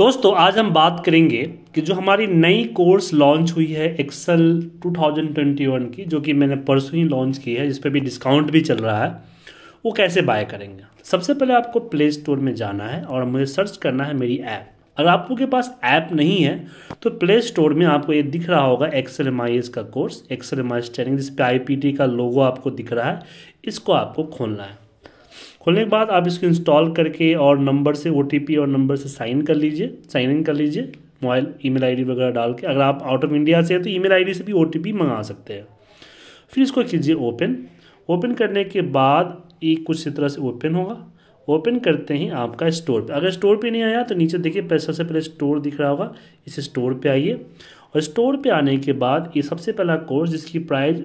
दोस्तों आज हम बात करेंगे कि जो हमारी नई कोर्स लॉन्च हुई है एक्सेल 2021 की जो कि मैंने परसों ही लॉन्च की है जिस पर भी डिस्काउंट भी चल रहा है वो कैसे बाय करेंगे सबसे पहले आपको प्ले स्टोर में जाना है और मुझे सर्च करना है मेरी ऐप अगर आपके पास ऐप नहीं है तो प्ले स्टोर में आपको ये दिख रहा होगा एक्सेल एम का course Excel M I S training जिस पर आई का लोगो आपको दिख रहा है इसको आपको खोलना है खोलने के बाद आप इसको इंस्टॉल करके और नंबर से ओ और नंबर से साइन कर लीजिए साइन इन कर लीजिए मोबाइल ईमेल आईडी वगैरह डाल के अगर आप आउट ऑफ इंडिया से हैं तो ईमेल आईडी से भी ओ मंगा सकते हैं फिर इसको कीजिए ओपन ओपन करने के बाद ये कुछ इस तरह से ओपन होगा ओपन करते ही आपका स्टोर पे अगर स्टोर पे नहीं आया तो नीचे देखिए पैसा से पहले स्टोर दिख रहा होगा इस स्टोर पे आइए और स्टोर पे आने के बाद ये सबसे पहला कोर्स जिसकी प्राइस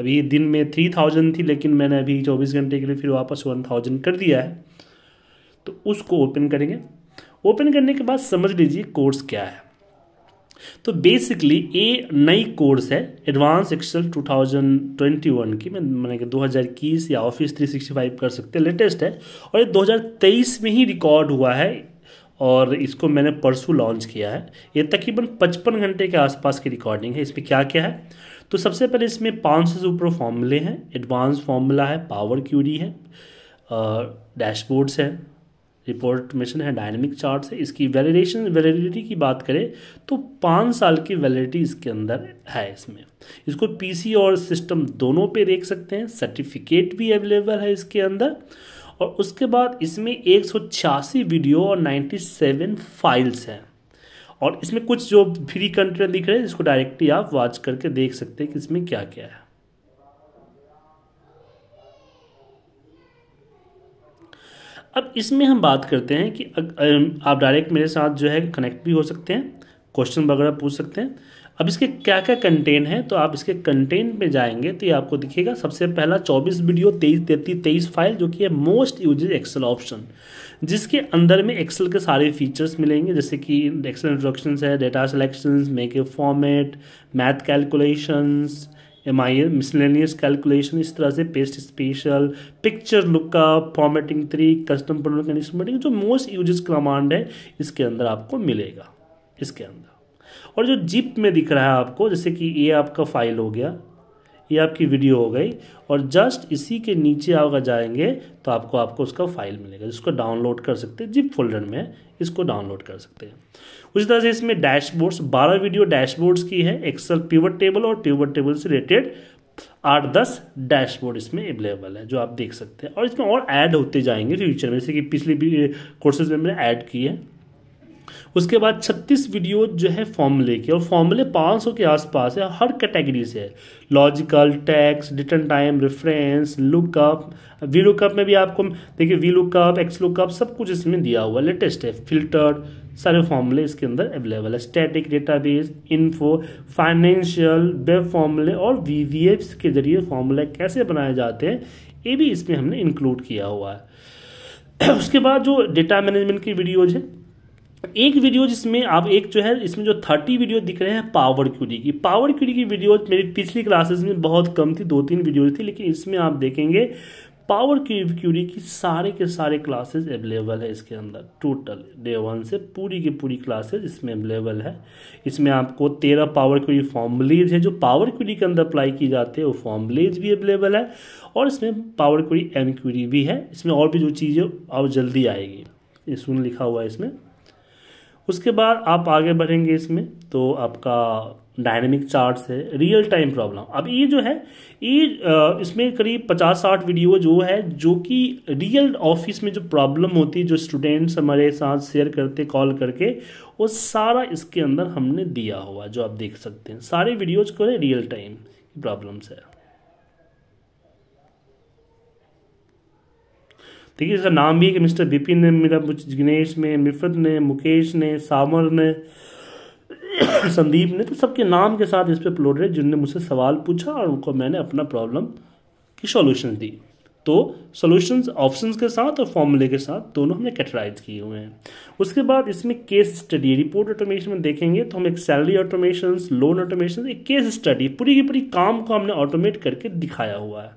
अभी दिन में थ्री थाउजेंड थी लेकिन मैंने अभी चौबीस घंटे के लिए फिर वापस वन थाउजेंड कर दिया है तो उसको ओपन करेंगे ओपन करने के बाद समझ लीजिए कोर्स क्या है तो बेसिकली ये नई कोर्स है एडवांस एक्सेल 2021 की मैं मैंने कि दो हज़ार इक्कीस या ऑफिस 365 कर सकते हैं लेटेस्ट है और ये 2023 में ही रिकॉर्ड हुआ है और इसको मैंने परसों लॉन्च किया है ये तकरीबन 55 घंटे के आसपास की रिकॉर्डिंग है इसमें क्या क्या है तो सबसे पहले इसमें पाँच सौ से ऊपर फॉर्मूले हैं एडवांस फॉर्मूला है पावर क्यूरी है डैशबोर्ड्स है रिपोर्ट मिशन है डायनेमिक चार्ट है इसकी वैलिडेशन वैलिडिटी की बात करें तो पाँच साल की वैलिडिटी इसके अंदर है इसमें इसको पीसी और सिस्टम दोनों पे देख सकते हैं सर्टिफिकेट भी अवेलेबल है इसके अंदर और उसके बाद इसमें एक वीडियो और 97 फाइल्स हैं और इसमें कुछ जो फ्री कंटेंट दिख रहे हैं इसको डायरेक्टली आप वॉच करके देख सकते हैं कि इसमें क्या क्या है अब इसमें हम बात करते हैं कि आप डायरेक्ट मेरे साथ जो है कनेक्ट भी हो सकते हैं क्वेश्चन वगैरह पूछ सकते हैं अब इसके क्या क्या कंटेंट है तो आप इसके कंटेंट में जाएंगे तो ये आपको दिखेगा सबसे पहला 24 वीडियो 23 तैतीस तेईस फाइल जो कि है मोस्ट यूज एक्सेल ऑप्शन जिसके अंदर में एक्सेल के सारे फीचर्स मिलेंगे जैसे कि एक्सेल इंट्रोडक्शन है data selection make a format math calculations M I L miscellaneous calculation इस तरह से पेस्ट स्पेशल पिक्चर लुक का फॉर्मेटिंग थ्री कस्टम प्रोडक्ट जो मोस्ट यूज कमांड है इसके अंदर आपको मिलेगा इसके अंदर और जो जिप में दिख रहा है आपको जैसे कि ये आपका फाइल हो गया ये आपकी वीडियो हो गई और जस्ट इसी के नीचे अगर जाएंगे तो आपको आपको उसका फाइल मिलेगा जिसको डाउनलोड कर सकते हैं जिप फोल्डर में इसको डाउनलोड कर सकते हैं उसी तरह से इसमें डैशबोर्ड्स बारह वीडियो डैशबोर्ड्स की है एक्सेल प्यूवर टेबल और प्यवर टेबल से रिलेटेड आठ दस डैशबोर्ड इसमें अवेलेबल है जो आप देख सकते हैं और इसमें और ऐड होते जाएंगे फ्यूचर में जैसे कि पिछले कोर्सेज में मैंने ऐड की है उसके बाद 36 वीडियो जो है फॉर्मूले के और फॉर्मूले 500 के आसपास है हर कैटेगरी से है logical tax return time reference lookup V lookup में भी आपको देखिए वी लुकअप एक्स लुकअप सब कुछ इसमें दिया हुआ लेटेस्ट है फिल्टर सारे फॉर्मूले इसके अंदर अवेलेबल है static database info financial web फॉर्मूले और वी के जरिए फॉर्मूले कैसे बनाए जाते हैं ये भी इसमें हमने इंक्लूड किया हुआ है उसके बाद जो डेटा मैनेजमेंट की वीडियोज है एक वीडियो जिसमें आप एक जो है इसमें जो थर्टी वीडियो दिख रहे हैं पावर क्यूरी की पावर क्यूरी की वीडियो मेरी पिछली क्लासेस में बहुत कम थी दो तीन वीडियोज थी लेकिन इसमें आप देखेंगे पावर क्यूरी की सारे के सारे क्लासेस अवेलेबल है इसके अंदर टोटल डे वन से पूरी की पूरी क्लासेस इसमें अवेलेबल है इसमें आपको तेरह पावर क्यूरी फॉर्मलेज है जो पावर क्यूरी के अंदर अप्लाई की जाती है वो फॉर्मलेज भी अवेलेबल है और इसमें पावर क्यूरी एम क्यूरी भी है इसमें और भी जो चीज़ें और जल्दी आएगी ये सुन लिखा हुआ है इसमें उसके बाद आप आगे बढ़ेंगे इसमें तो आपका डायनेमिक चार्ट्स है रियल टाइम प्रॉब्लम अब ये जो है ये इसमें करीब पचास साठ वीडियो जो है जो कि रियल ऑफिस में जो प्रॉब्लम होती है जो स्टूडेंट्स हमारे साथ शेयर करते कॉल करके वो सारा इसके अंदर हमने दिया हुआ जो आप देख सकते हैं सारे वीडियोज को है रियल टाइम प्रॉब्लम्स है देखिए इसका नाम भी है कि मिस्टर बिपिन ने मेरा जिग्नेश ने मिफत ने मुकेश ने सामर ने संदीप ने तो सबके नाम के साथ इस पर अपलोड है जिनने मुझसे सवाल पूछा और उनको मैंने अपना प्रॉब्लम की सॉल्यूशन दी तो सॉल्यूशंस ऑप्शंस के साथ और फॉर्मूले के साथ दोनों हमने कैटराइज किए हुए हैं उसके बाद इसमें केस स्टडी रिपोर्ट ऑटोमेशन में देखेंगे तो हम एक सैलरी ऑटोमेशन लोन ऑटोमेशन एक केस स्टडी पूरी की पूरी काम को हमने ऑटोमेट करके दिखाया हुआ है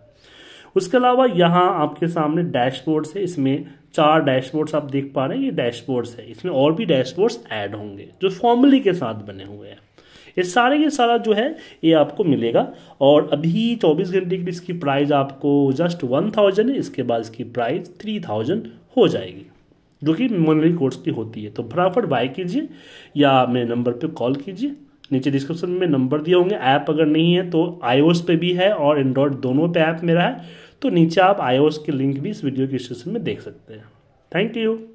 उसके अलावा यहाँ आपके सामने डैशबोर्ड्स है इसमें चार डैशबोर्ड्स आप देख पा रहे हैं ये डैशबोर्ड्स है इसमें और भी डैशबोर्ड्स ऐड होंगे जो फॉर्मली के साथ बने हुए हैं ये सारे के सारा जो है ये आपको मिलेगा और अभी 24 घंटे के लिए इसकी प्राइस आपको जस्ट 1000 है इसके बाद इसकी प्राइस 3000 हो जाएगी जो कि मनरी कोर्स की होती है तो फटाफट बाय कीजिए या मेरे नंबर पर कॉल कीजिए नीचे डिस्क्रिप्शन में नंबर दिए होंगे ऐप अगर नहीं है तो आईओएस पे भी है और एंड्रॉयड दोनों पे ऐप मेरा है तो नीचे आप आईओएस के लिंक भी इस वीडियो के डिस्क्रिप्शन में देख सकते हैं थैंक यू